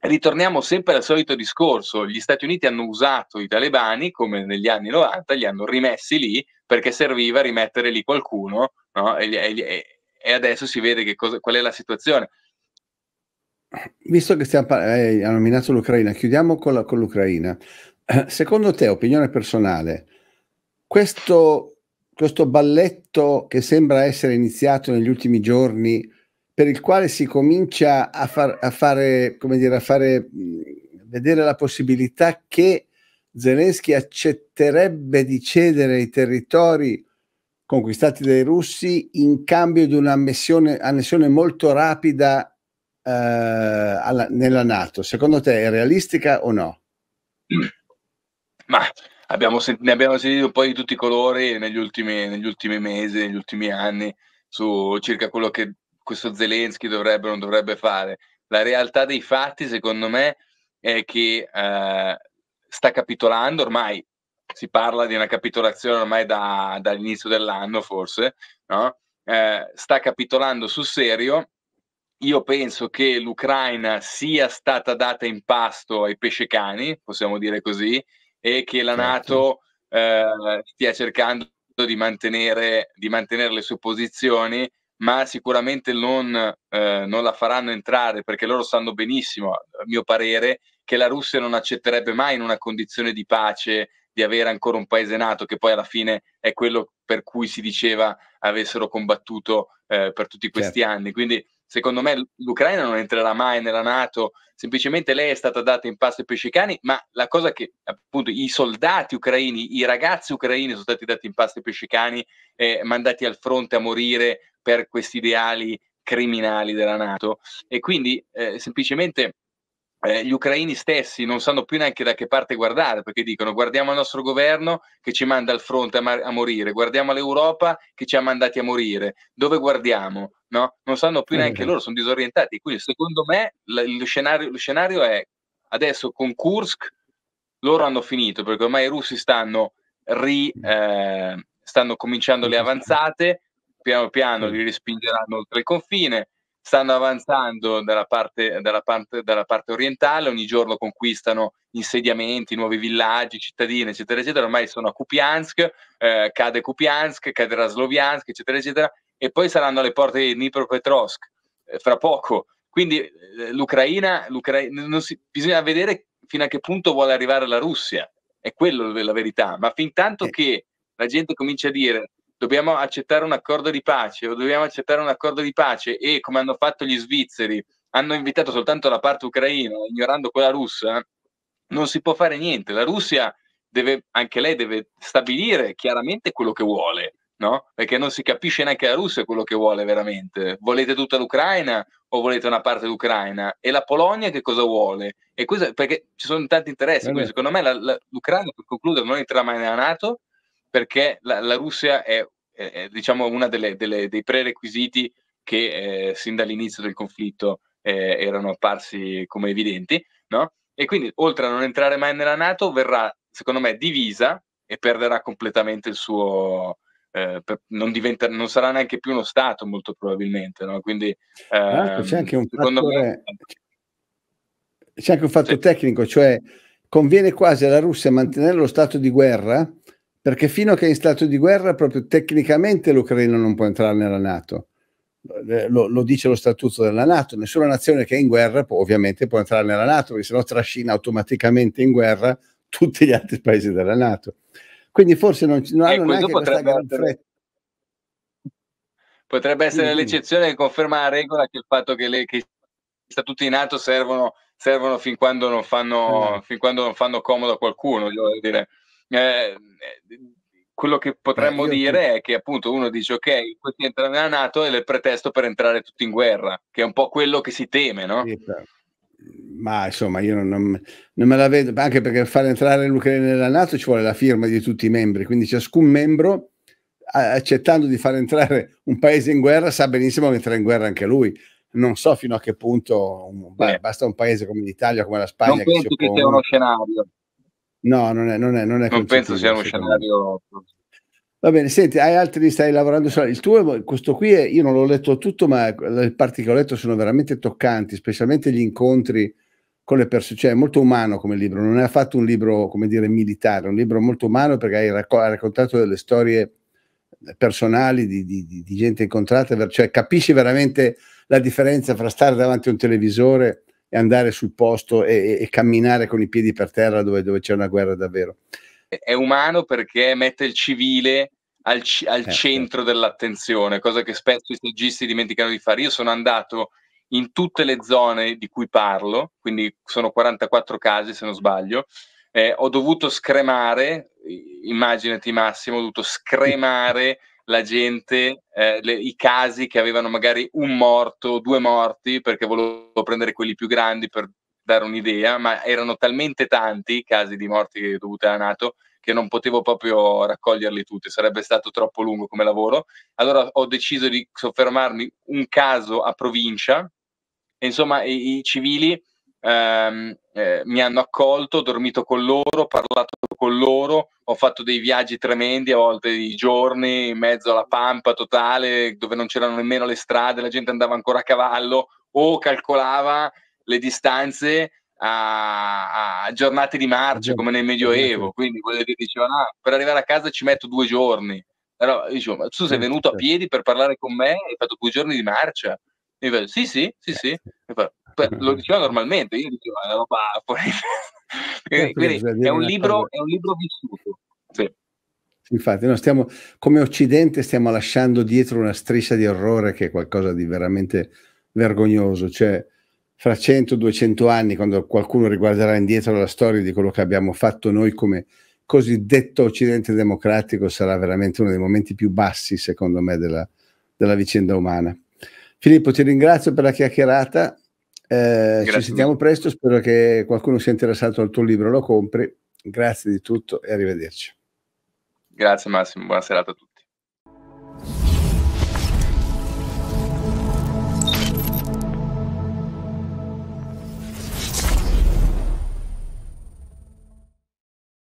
ritorniamo sempre al solito discorso, gli Stati Uniti hanno usato i talebani come negli anni 90, li hanno rimessi lì perché serviva rimettere lì qualcuno no? e, e, e, adesso si vede cosa, qual è la situazione visto che stiamo parlando, eh, ha nominato l'Ucraina, chiudiamo con, la, con l'Ucraina. secondo te, opinione personale, questo, questo balletto che sembra essere iniziato negli ultimi giorni, per il quale si comincia a, far, a fare, come dire, a fare vedere la possibilità che Zelensky accetterebbe di cedere i territori conquistati dai russi in cambio di un'annessione molto rapida eh, alla, nella Nato, secondo te è realistica o no? Ma abbiamo sent- ne abbiamo sentito un po' di tutti i colori negli ultimi, negli ultimi mesi, negli ultimi anni, su circa quello che questo Zelensky dovrebbe o non dovrebbe fare. La realtà dei fatti, secondo me, è che eh, sta capitolando ormai. Si parla di una capitolazione ormai da, dall'inizio dell'anno, forse, no? eh, sta capitolando sul serio io penso che l'Ucraina sia stata data in pasto ai pesce cani, possiamo dire così, e che la certo. Nato eh, stia cercando di mantenere, di mantenere, le sue posizioni, ma sicuramente non, eh, non la faranno entrare perché loro sanno benissimo, a mio parere, che la Russia non accetterebbe mai in una condizione di pace di avere ancora un paese nato, che poi alla fine è quello per cui si diceva avessero combattuto eh, per tutti questi certo. anni. Quindi Secondo me l'Ucraina non entrerà mai nella Nato, semplicemente lei è stata data in pasto ai pescicani, ma la cosa che appunto i soldati ucraini, i ragazzi ucraini sono stati dati in pasto ai pescicani, eh, mandati al fronte a morire per questi ideali criminali della Nato. E quindi eh, semplicemente eh, gli ucraini stessi non sanno più neanche da che parte guardare, perché dicono guardiamo al nostro governo che ci manda al fronte a, mar- a morire, guardiamo all'Europa che ci ha mandati a morire, dove guardiamo? No? Non sanno più eh, neanche mm-hmm. loro, sono disorientati. Quindi secondo me l- lo, scenario, lo scenario è adesso con Kursk loro hanno finito, perché ormai i russi stanno, ri, eh, stanno cominciando le avanzate, piano piano li respingeranno oltre il confine, stanno avanzando dalla parte, dalla, parte, dalla parte, orientale, ogni giorno conquistano insediamenti, nuovi villaggi, cittadine, eccetera, eccetera, ormai sono a Kupiansk, eh, cade Kupiansk, caderà Sloviansk, eccetera, eccetera, e poi saranno alle porte di Dnipropetrovsk eh, fra poco. Quindi eh, l'Ucraina, l'Ucraina si, bisogna vedere fino a che punto vuole arrivare la Russia, è quello la verità, ma fin tanto eh. che la gente comincia a dire dobbiamo accettare un accordo di pace o dobbiamo accettare un accordo di pace e come hanno fatto gli svizzeri, hanno invitato soltanto la parte ucraina, ignorando quella russa, non si può fare niente. La Russia deve, anche lei deve stabilire chiaramente quello che vuole. No? Perché non si capisce neanche la Russia quello che vuole veramente. Volete tutta l'Ucraina o volete una parte dell'Ucraina? E la Polonia che cosa vuole? E questo, perché ci sono tanti interessi. Quindi, secondo me, la, la, l'Ucraina, per concludere, non entra mai nella NATO, perché la, la Russia è, è, è, diciamo uno dei prerequisiti che eh, sin dall'inizio del conflitto eh, erano apparsi come evidenti, no? E quindi oltre a non entrare mai nella Nato verrà, secondo me, divisa e perderà completamente il suo, eh, per, non, diventa, non, sarà neanche più uno Stato molto probabilmente. No? Quindi, eh, c'è anche un fatto, me... Eh, anche un fatto sì. tecnico, cioè conviene quasi alla Russia mantenere lo stato di guerra perché fino a che è in stato di guerra proprio tecnicamente l'Ucraina non può entrare nella Nato. Eh, lo, lo, dice lo statuto della Nato, nessuna nazione che è in guerra può, ovviamente può entrare nella Nato, perché se no trascina automaticamente in guerra tutti gli altri paesi della Nato. Quindi forse non, non eh, hanno neanche potrebbe essere, potrebbe essere mm-hmm. l'eccezione che conferma la regola che il fatto che, le, che i statuti di Nato servono, servono fin, quando fanno, mm-hmm. fin, quando non fanno, comodo a qualcuno, voglio dire. Eh, eh, quello che potremmo Beh, dire ti... è che appunto uno dice ok, questi entrano nella Nato e è il pretesto per entrare tutti in guerra, che è un po' quello che si teme, no? ma insomma io non, non, non, me la vedo, anche perché per far entrare l'Ucraina nella Nato ci vuole la firma di tutti i membri, quindi ciascun membro accettando di far entrare un paese in guerra sa benissimo che entra in guerra anche lui. Non so fino a che punto beh, basta un paese come l'Italia, come la Spagna. Non che che sia uno scenario. No, non è, non è, non è non penso sia uno scenario. Va bene, senti, hai altri, stai lavorando su... Il tuo, questo qui, è, io non l'ho letto tutto, ma le parti che ho letto sono veramente toccanti, specialmente gli incontri con le persone, cioè è molto umano come libro, non è affatto un libro, come dire, militare, è un libro molto umano perché hai, racco- hai raccontato delle storie personali di, di, di, gente incontrata, cioè capisci veramente la differenza fra stare davanti a un televisore e andare sul posto e, e, camminare con i piedi per terra dove, dove c'è una guerra davvero. È umano perché mette il civile al, al eh, certo. centro dell'attenzione, cosa che spesso i saggisti dimenticano di fare. Io sono andato in tutte le zone di cui parlo, quindi sono 44 casi se non sbaglio, eh, ho dovuto scremare, immaginati Massimo, ho dovuto scremare la gente, eh, le, i casi che avevano magari un morto, due morti, perché volevo prendere quelli più grandi per dare un'idea, ma erano talmente tanti i casi di morti dovute alla Nato che non potevo proprio raccoglierli tutti, sarebbe stato troppo lungo come lavoro. Allora ho deciso di soffermarmi un caso a provincia, e, insomma i, i civili ehm, eh, mi hanno accolto, ho dormito con loro, ho parlato con loro, ho fatto dei viaggi tremendi, a volte di giorni in mezzo alla pampa totale, dove non c'erano nemmeno le strade, la gente andava ancora a cavallo o calcolava le distanze a, a giornate di marcia come nel Medioevo, quindi voglio dire, dicevano ah, per arrivare a casa ci metto due giorni. Allora, dicevo, ma tu sei eh, venuto a piedi per parlare con me e hai fatto due giorni di marcia? E mi sì, sì, sì, sì. E eh, fa, lo diceva normalmente, io dicevo una roba fuori. Quindi è un, libro, è un libro vissuto. Sì. Infatti, no, stiamo, come Occidente stiamo lasciando dietro una striscia di orrore che è qualcosa di veramente vergognoso. Cioè, fra 100-200 anni, quando qualcuno riguarderà indietro la storia di quello che abbiamo fatto noi come cosiddetto Occidente democratico, sarà veramente uno dei momenti più bassi, secondo me, della, della vicenda umana. Filippo, ti ringrazio per la chiacchierata. Eh, ci sentiamo presto, spero che qualcuno sia interessato al tuo libro, lo compri. Grazie di tutto e arrivederci. Grazie Massimo, buona serata a tutti.